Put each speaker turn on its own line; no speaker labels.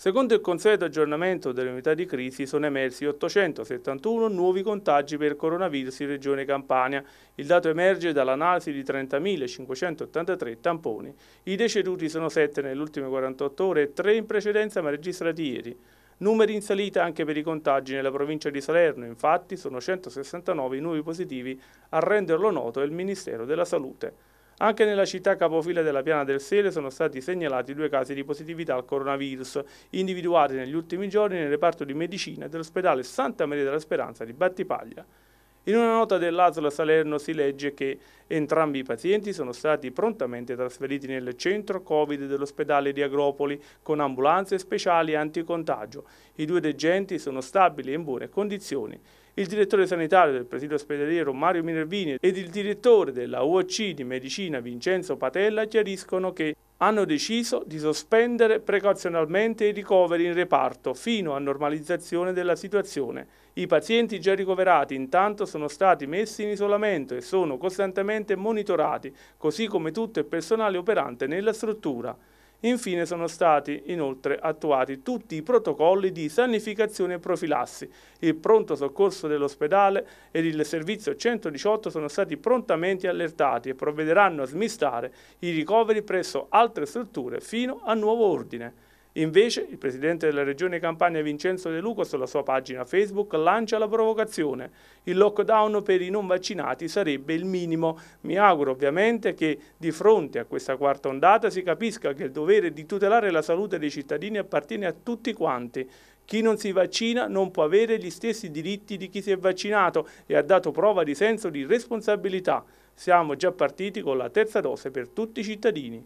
Secondo il consueto aggiornamento delle unità di crisi sono emersi 871 nuovi contagi per coronavirus in Regione Campania. Il dato emerge dall'analisi di 30.583 tamponi. I deceduti sono 7 nelle ultime 48 ore e 3 in precedenza ma registrati ieri. Numeri in salita anche per i contagi nella provincia di Salerno, infatti sono 169 i nuovi positivi, a renderlo noto è il Ministero della Salute. Anche nella città capofila della Piana del Sele sono stati segnalati due casi di positività al coronavirus, individuati negli ultimi giorni nel reparto di medicina dell'ospedale Santa Maria della Speranza di Battipaglia. In una nota dell'Asla Salerno si legge che entrambi i pazienti sono stati prontamente trasferiti nel centro Covid dell'ospedale di Agropoli con ambulanze speciali anticontagio. I due degenti sono stabili e in buone condizioni. Il direttore sanitario del presidio ospedaliero Mario Minervini ed il direttore della UOC di medicina Vincenzo Patella chiariscono che hanno deciso di sospendere precauzionalmente i ricoveri in reparto fino a normalizzazione della situazione. I pazienti già ricoverati intanto sono stati messi in isolamento e sono costantemente monitorati, così come tutto il personale operante nella struttura. Infine sono stati inoltre attuati tutti i protocolli di sanificazione e profilassi. Il pronto soccorso dell'ospedale ed il servizio 118 sono stati prontamente allertati e provvederanno a smistare i ricoveri presso altre strutture fino a nuovo ordine. Invece il presidente della regione Campania Vincenzo De Luca sulla sua pagina Facebook lancia la provocazione. Il lockdown per i non vaccinati sarebbe il minimo. Mi auguro ovviamente che di fronte a questa quarta ondata si capisca che il dovere di tutelare la salute dei cittadini appartiene a tutti quanti. Chi non si vaccina non può avere gli stessi diritti di chi si è vaccinato e ha dato prova di senso di responsabilità. Siamo già partiti con la terza dose per tutti i cittadini.